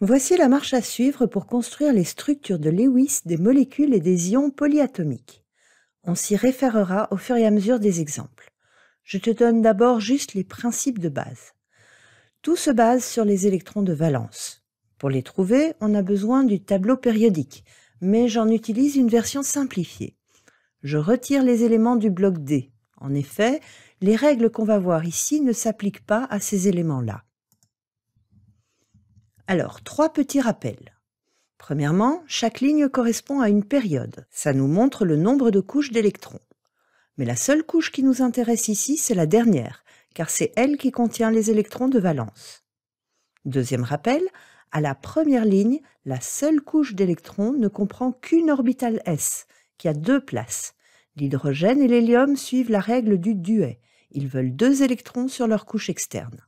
Voici la marche à suivre pour construire les structures de Lewis des molécules et des ions polyatomiques. On s'y référera au fur et à mesure des exemples. Je te donne d'abord juste les principes de base. Tout se base sur les électrons de valence. Pour les trouver, on a besoin du tableau périodique, mais j'en utilise une version simplifiée. Je retire les éléments du bloc D. En effet, les règles qu'on va voir ici ne s'appliquent pas à ces éléments-là. Alors, trois petits rappels. Premièrement, chaque ligne correspond à une période. Ça nous montre le nombre de couches d'électrons. Mais la seule couche qui nous intéresse ici, c'est la dernière, car c'est elle qui contient les électrons de valence. Deuxième rappel, à la première ligne, la seule couche d'électrons ne comprend qu'une orbitale s, qui a deux places. L'hydrogène et l'hélium suivent la règle du duet. Ils veulent deux électrons sur leur couche externe.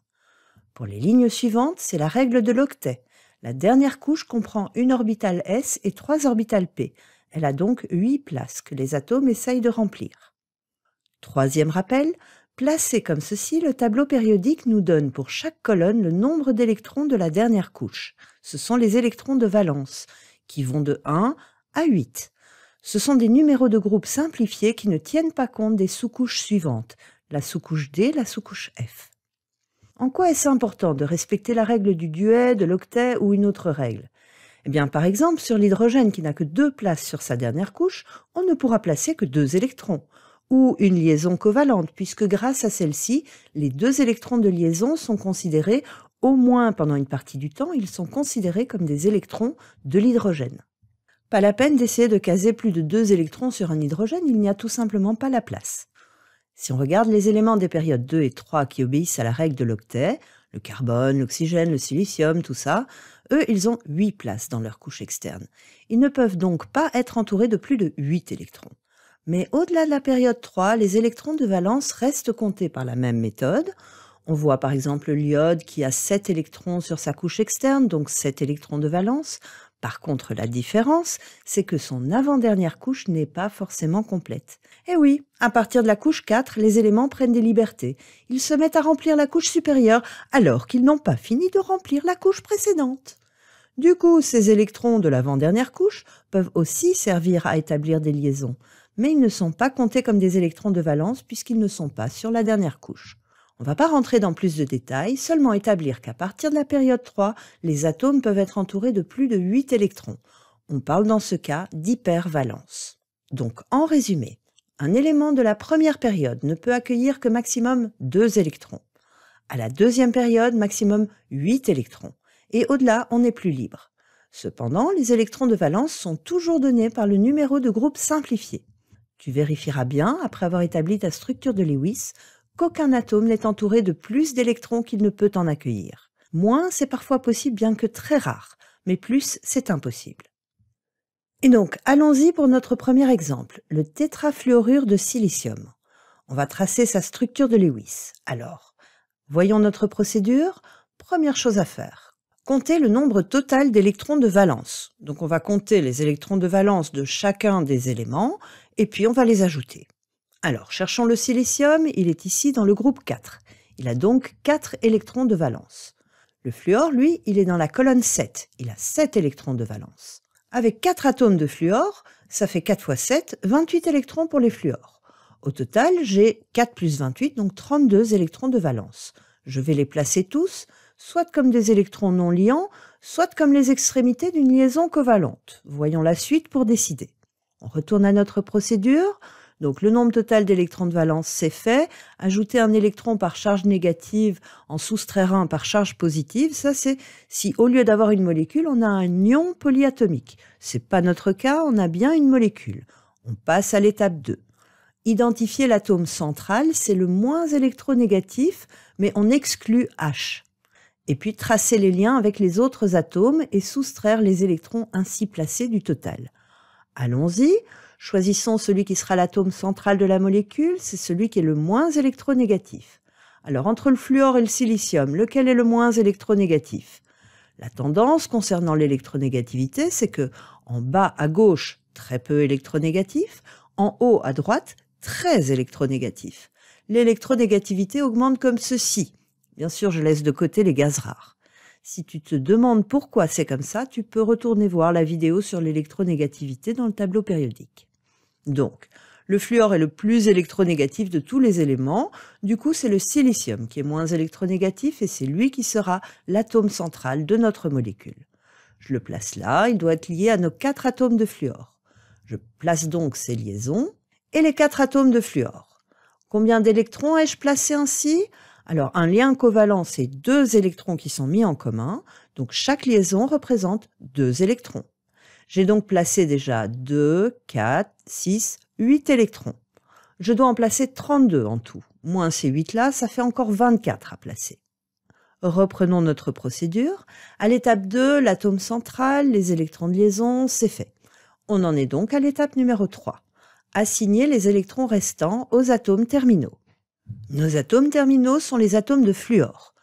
Pour les lignes suivantes, c'est la règle de l'octet. La dernière couche comprend une orbitale s et trois orbitales p. Elle a donc huit places que les atomes essayent de remplir. Troisième rappel, placé comme ceci, le tableau périodique nous donne pour chaque colonne le nombre d'électrons de la dernière couche. Ce sont les électrons de valence, qui vont de 1 à 8. Ce sont des numéros de groupe simplifiés qui ne tiennent pas compte des sous-couches suivantes, la sous-couche D, la sous-couche F. En quoi est-ce important de respecter la règle du duet, de l'octet ou une autre règle Eh bien, par exemple, sur l'hydrogène qui n'a que deux places sur sa dernière couche, on ne pourra placer que deux électrons ou une liaison covalente, puisque grâce à celle-ci, les deux électrons de liaison sont considérés, au moins pendant une partie du temps, ils sont considérés comme des électrons de l'hydrogène. Pas la peine d'essayer de caser plus de deux électrons sur un hydrogène, il n'y a tout simplement pas la place. Si on regarde les éléments des périodes 2 et 3 qui obéissent à la règle de l'octet, le carbone, l'oxygène, le silicium, tout ça, eux, ils ont 8 places dans leur couche externe. Ils ne peuvent donc pas être entourés de plus de 8 électrons. Mais au-delà de la période 3, les électrons de valence restent comptés par la même méthode. On voit par exemple l'iode qui a 7 électrons sur sa couche externe, donc 7 électrons de valence, par contre, la différence, c'est que son avant-dernière couche n'est pas forcément complète. Eh oui, à partir de la couche 4, les éléments prennent des libertés. Ils se mettent à remplir la couche supérieure alors qu'ils n'ont pas fini de remplir la couche précédente. Du coup, ces électrons de l'avant-dernière couche peuvent aussi servir à établir des liaisons, mais ils ne sont pas comptés comme des électrons de valence puisqu'ils ne sont pas sur la dernière couche. On ne va pas rentrer dans plus de détails, seulement établir qu'à partir de la période 3, les atomes peuvent être entourés de plus de 8 électrons. On parle dans ce cas d'hypervalence. Donc en résumé, un élément de la première période ne peut accueillir que maximum 2 électrons. À la deuxième période, maximum 8 électrons. Et au-delà, on n'est plus libre. Cependant, les électrons de valence sont toujours donnés par le numéro de groupe simplifié. Tu vérifieras bien, après avoir établi ta structure de Lewis, qu'aucun atome n'est entouré de plus d'électrons qu'il ne peut en accueillir. Moins, c'est parfois possible, bien que très rare, mais plus, c'est impossible. Et donc, allons-y pour notre premier exemple, le tétrafluorure de silicium. On va tracer sa structure de Lewis. Alors, voyons notre procédure. Première chose à faire, compter le nombre total d'électrons de valence. Donc on va compter les électrons de valence de chacun des éléments, et puis on va les ajouter. Alors, cherchons le silicium, il est ici dans le groupe 4. Il a donc 4 électrons de valence. Le fluor, lui, il est dans la colonne 7. Il a 7 électrons de valence. Avec 4 atomes de fluor, ça fait 4 fois 7, 28 électrons pour les fluors. Au total, j'ai 4 plus 28, donc 32 électrons de valence. Je vais les placer tous, soit comme des électrons non liants, soit comme les extrémités d'une liaison covalente. Voyons la suite pour décider. On retourne à notre procédure. Donc le nombre total d'électrons de valence, c'est fait. Ajouter un électron par charge négative en soustraire un par charge positive, ça c'est si au lieu d'avoir une molécule, on a un ion polyatomique. C'est pas notre cas, on a bien une molécule. On passe à l'étape 2. Identifier l'atome central, c'est le moins électronégatif, mais on exclut H. Et puis tracer les liens avec les autres atomes et soustraire les électrons ainsi placés du total. Allons-y, Choisissons celui qui sera l'atome central de la molécule, c'est celui qui est le moins électronégatif. Alors entre le fluor et le silicium, lequel est le moins électronégatif La tendance concernant l'électronégativité, c'est que en bas à gauche, très peu électronégatif, en haut à droite, très électronégatif. L'électronégativité augmente comme ceci. Bien sûr, je laisse de côté les gaz rares. Si tu te demandes pourquoi c'est comme ça, tu peux retourner voir la vidéo sur l'électronégativité dans le tableau périodique. Donc, le fluor est le plus électronégatif de tous les éléments. Du coup, c'est le silicium qui est moins électronégatif et c'est lui qui sera l'atome central de notre molécule. Je le place là, il doit être lié à nos quatre atomes de fluor. Je place donc ces liaisons et les quatre atomes de fluor. Combien d'électrons ai-je placé ainsi Alors, un lien covalent, c'est deux électrons qui sont mis en commun. Donc, chaque liaison représente deux électrons. J'ai donc placé déjà 2, 4, 6, 8 électrons. Je dois en placer 32 en tout. Moins ces 8-là, ça fait encore 24 à placer. Reprenons notre procédure. À l'étape 2, l'atome central, les électrons de liaison, c'est fait. On en est donc à l'étape numéro 3. Assigner les électrons restants aux atomes terminaux. Nos atomes terminaux sont les atomes de fluor.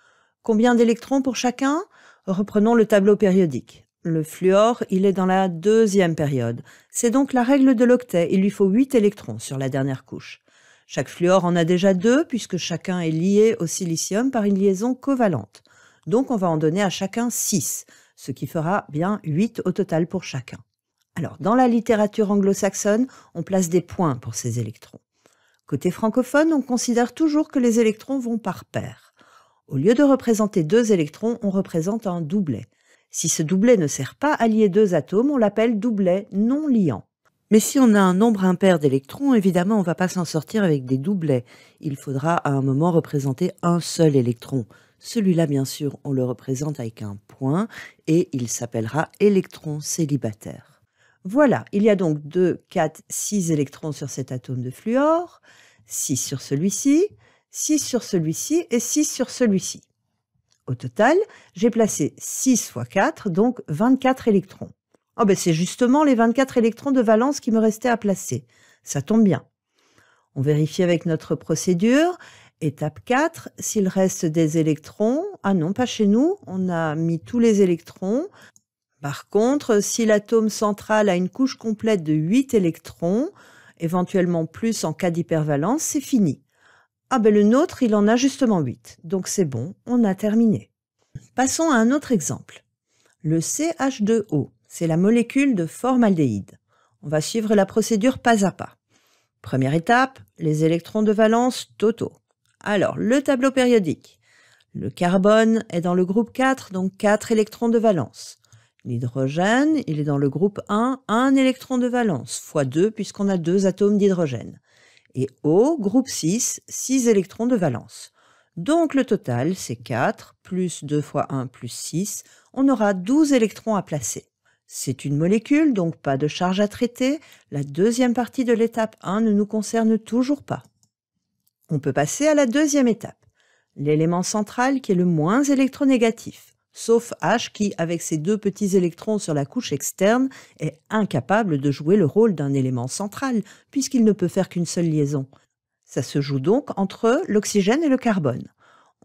Combien d'électrons pour chacun Reprenons le tableau périodique. Le fluor, il est dans la deuxième période. C'est donc la règle de l'octet, il lui faut 8 électrons sur la dernière couche. Chaque fluor en a déjà deux, puisque chacun est lié au silicium par une liaison covalente. Donc on va en donner à chacun 6, ce qui fera bien 8 au total pour chacun. Alors, dans la littérature anglo-saxonne, on place des points pour ces électrons. Côté francophone, on considère toujours que les électrons vont par paire. Au lieu de représenter deux électrons, on représente un doublet. Si ce doublet ne sert pas à lier deux atomes, on l'appelle doublet non liant. Mais si on a un nombre impair d'électrons, évidemment, on ne va pas s'en sortir avec des doublets. Il faudra à un moment représenter un seul électron. Celui-là, bien sûr, on le représente avec un point et il s'appellera électron célibataire. Voilà, il y a donc 2, 4, 6 électrons sur cet atome de fluor, 6 sur celui-ci, 6 sur celui-ci et 6 sur celui-ci. Au total, j'ai placé 6 fois 4, donc 24 électrons. Oh ben c'est justement les 24 électrons de valence qui me restaient à placer. Ça tombe bien. On vérifie avec notre procédure. Étape 4, s'il reste des électrons, ah non, pas chez nous, on a mis tous les électrons. Par contre, si l'atome central a une couche complète de 8 électrons, éventuellement plus en cas d'hypervalence, c'est fini. Ah ben le nôtre, il en a justement 8. Donc c'est bon, on a terminé. Passons à un autre exemple. Le CH2O, c'est la molécule de formaldéhyde. On va suivre la procédure pas à pas. Première étape, les électrons de valence totaux. Alors, le tableau périodique. Le carbone est dans le groupe 4, donc 4 électrons de valence. L'hydrogène, il est dans le groupe 1, 1 électron de valence, fois 2 puisqu'on a deux atomes d'hydrogène et O, groupe 6, 6 électrons de valence. Donc le total, c'est 4, plus 2 fois 1, plus 6, on aura 12 électrons à placer. C'est une molécule, donc pas de charge à traiter. La deuxième partie de l'étape 1 ne nous concerne toujours pas. On peut passer à la deuxième étape, l'élément central qui est le moins électronégatif sauf H qui, avec ses deux petits électrons sur la couche externe, est incapable de jouer le rôle d'un élément central, puisqu'il ne peut faire qu'une seule liaison. Ça se joue donc entre l'oxygène et le carbone.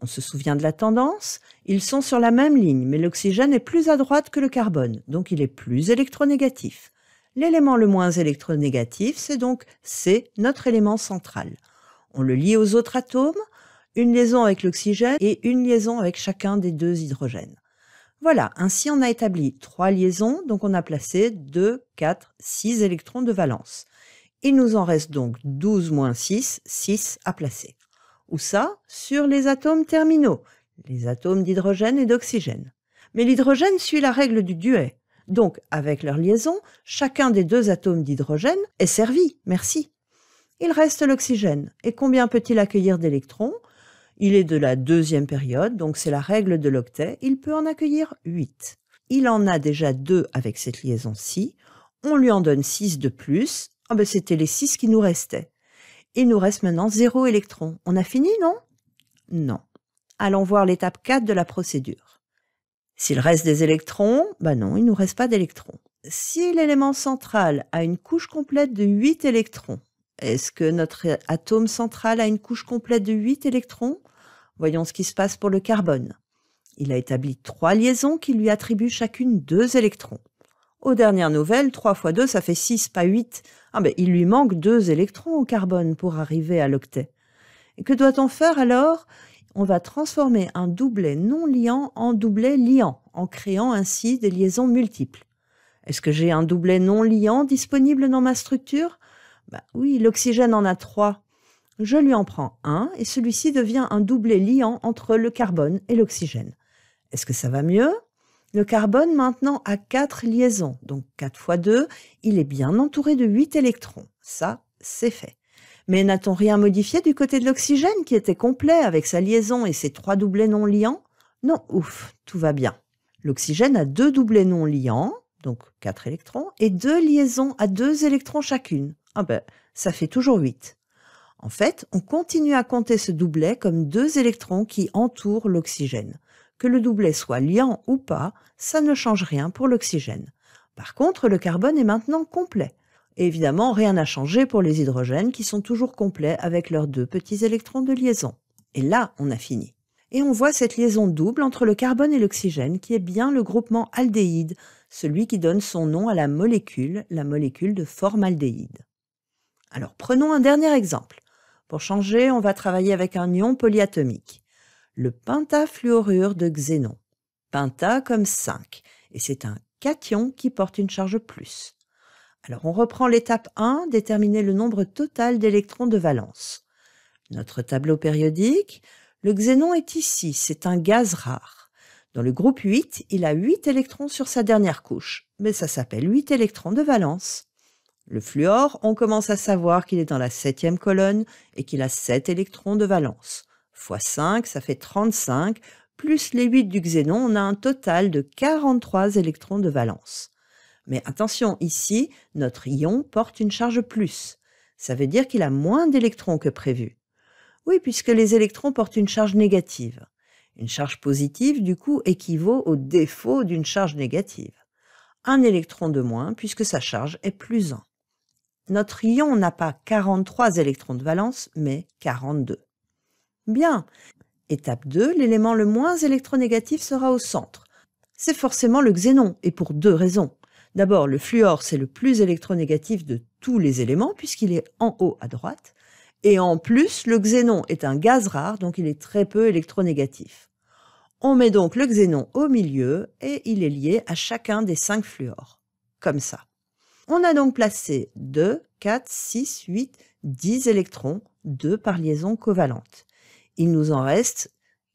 On se souvient de la tendance Ils sont sur la même ligne, mais l'oxygène est plus à droite que le carbone, donc il est plus électronégatif. L'élément le moins électronégatif, c'est donc C, notre élément central. On le lie aux autres atomes, une liaison avec l'oxygène et une liaison avec chacun des deux hydrogènes. Voilà, ainsi on a établi trois liaisons, donc on a placé 2, 4, 6 électrons de valence. Il nous en reste donc 12 moins 6, 6 à placer. Où ça Sur les atomes terminaux, les atomes d'hydrogène et d'oxygène. Mais l'hydrogène suit la règle du duet. Donc, avec leur liaison, chacun des deux atomes d'hydrogène est servi, merci. Il reste l'oxygène. Et combien peut-il accueillir d'électrons il est de la deuxième période, donc c'est la règle de l'octet. Il peut en accueillir 8. Il en a déjà 2 avec cette liaison-ci. On lui en donne 6 de plus. Ah ben, c'était les 6 qui nous restaient. Il nous reste maintenant 0 électrons. On a fini, non Non. Allons voir l'étape 4 de la procédure. S'il reste des électrons, ben non, il ne nous reste pas d'électrons. Si l'élément central a une couche complète de 8 électrons, est-ce que notre atome central a une couche complète de 8 électrons Voyons ce qui se passe pour le carbone. Il a établi trois liaisons qui lui attribuent chacune deux électrons. Aux dernières nouvelles, 3 fois 2, ça fait 6, pas 8. Ah il lui manque deux électrons au carbone pour arriver à l'octet. Et que doit-on faire alors On va transformer un doublet non liant en doublet liant, en créant ainsi des liaisons multiples. Est-ce que j'ai un doublet non liant disponible dans ma structure bah Oui, l'oxygène en a trois je lui en prends un et celui-ci devient un doublé liant entre le carbone et l'oxygène. Est-ce que ça va mieux Le carbone maintenant a 4 liaisons, donc 4 fois 2, il est bien entouré de 8 électrons. Ça, c'est fait. Mais n'a-t-on rien modifié du côté de l'oxygène qui était complet avec sa liaison et ses trois doublés non liants Non, ouf, tout va bien. L'oxygène a deux doublés non liants, donc 4 électrons, et 2 liaisons à 2 électrons chacune. Ah ben, ça fait toujours 8. En fait, on continue à compter ce doublet comme deux électrons qui entourent l'oxygène. Que le doublet soit liant ou pas, ça ne change rien pour l'oxygène. Par contre, le carbone est maintenant complet. évidemment, rien n'a changé pour les hydrogènes qui sont toujours complets avec leurs deux petits électrons de liaison. Et là, on a fini. Et on voit cette liaison double entre le carbone et l'oxygène qui est bien le groupement aldéhyde, celui qui donne son nom à la molécule, la molécule de formaldéhyde. Alors prenons un dernier exemple. Pour changer, on va travailler avec un ion polyatomique, le pentafluorure de xénon. Penta comme 5, et c'est un cation qui porte une charge plus. Alors on reprend l'étape 1, déterminer le nombre total d'électrons de valence. Notre tableau périodique, le xénon est ici, c'est un gaz rare. Dans le groupe 8, il a 8 électrons sur sa dernière couche, mais ça s'appelle 8 électrons de valence. Le fluor, on commence à savoir qu'il est dans la septième colonne et qu'il a 7 électrons de valence. x 5, ça fait 35, plus les 8 du xénon, on a un total de 43 électrons de valence. Mais attention, ici, notre ion porte une charge plus. Ça veut dire qu'il a moins d'électrons que prévu. Oui, puisque les électrons portent une charge négative. Une charge positive, du coup, équivaut au défaut d'une charge négative. Un électron de moins, puisque sa charge est plus 1. Notre ion n'a pas 43 électrons de valence, mais 42. Bien. Étape 2, l'élément le moins électronégatif sera au centre. C'est forcément le xénon, et pour deux raisons. D'abord, le fluor, c'est le plus électronégatif de tous les éléments, puisqu'il est en haut à droite. Et en plus, le xénon est un gaz rare, donc il est très peu électronégatif. On met donc le xénon au milieu et il est lié à chacun des cinq fluors. Comme ça. On a donc placé 2, 4, 6, 8, 10 électrons, 2 par liaison covalente. Il nous en reste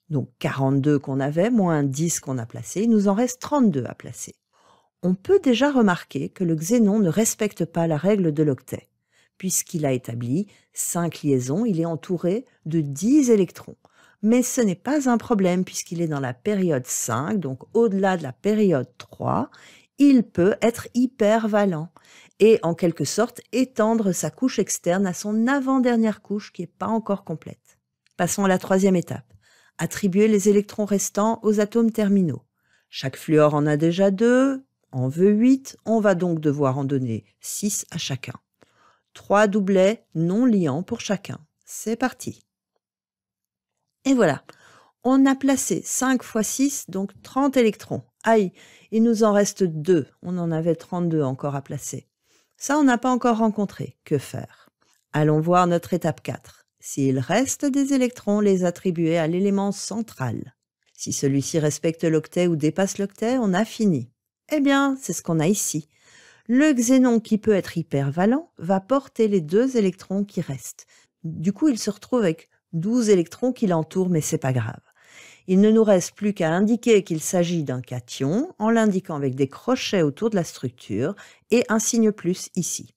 donc 42 qu'on avait, moins 10 qu'on a placé, il nous en reste 32 à placer. On peut déjà remarquer que le xénon ne respecte pas la règle de l'octet. Puisqu'il a établi 5 liaisons, il est entouré de 10 électrons. Mais ce n'est pas un problème puisqu'il est dans la période 5, donc au-delà de la période 3, il peut être hypervalent et en quelque sorte étendre sa couche externe à son avant-dernière couche qui n'est pas encore complète. Passons à la troisième étape. Attribuer les électrons restants aux atomes terminaux. Chaque fluor en a déjà deux, en veut huit, on va donc devoir en donner six à chacun. Trois doublets non liants pour chacun. C'est parti. Et voilà, on a placé 5 x 6, donc 30 électrons. Aïe, il nous en reste 2. On en avait 32 encore à placer. Ça, on n'a pas encore rencontré. Que faire Allons voir notre étape 4. S'il reste des électrons, les attribuer à l'élément central. Si celui-ci respecte l'octet ou dépasse l'octet, on a fini. Eh bien, c'est ce qu'on a ici. Le xénon qui peut être hypervalent va porter les deux électrons qui restent. Du coup, il se retrouve avec 12 électrons qui l'entourent, mais c'est pas grave. Il ne nous reste plus qu'à indiquer qu'il s'agit d'un cation en l'indiquant avec des crochets autour de la structure et un signe plus ici.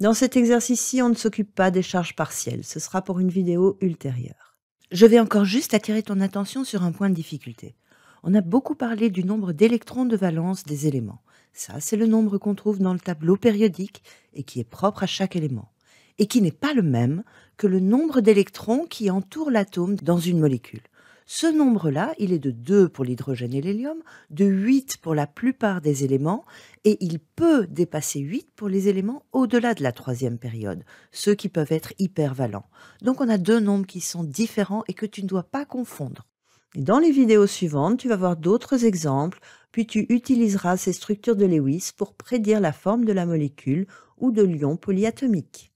Dans cet exercice-ci, on ne s'occupe pas des charges partielles, ce sera pour une vidéo ultérieure. Je vais encore juste attirer ton attention sur un point de difficulté. On a beaucoup parlé du nombre d'électrons de valence des éléments. Ça, c'est le nombre qu'on trouve dans le tableau périodique et qui est propre à chaque élément, et qui n'est pas le même que le nombre d'électrons qui entourent l'atome dans une molécule. Ce nombre-là, il est de 2 pour l'hydrogène et l'hélium, de 8 pour la plupart des éléments, et il peut dépasser 8 pour les éléments au-delà de la troisième période, ceux qui peuvent être hypervalents. Donc on a deux nombres qui sont différents et que tu ne dois pas confondre. Dans les vidéos suivantes, tu vas voir d'autres exemples, puis tu utiliseras ces structures de Lewis pour prédire la forme de la molécule ou de l'ion polyatomique.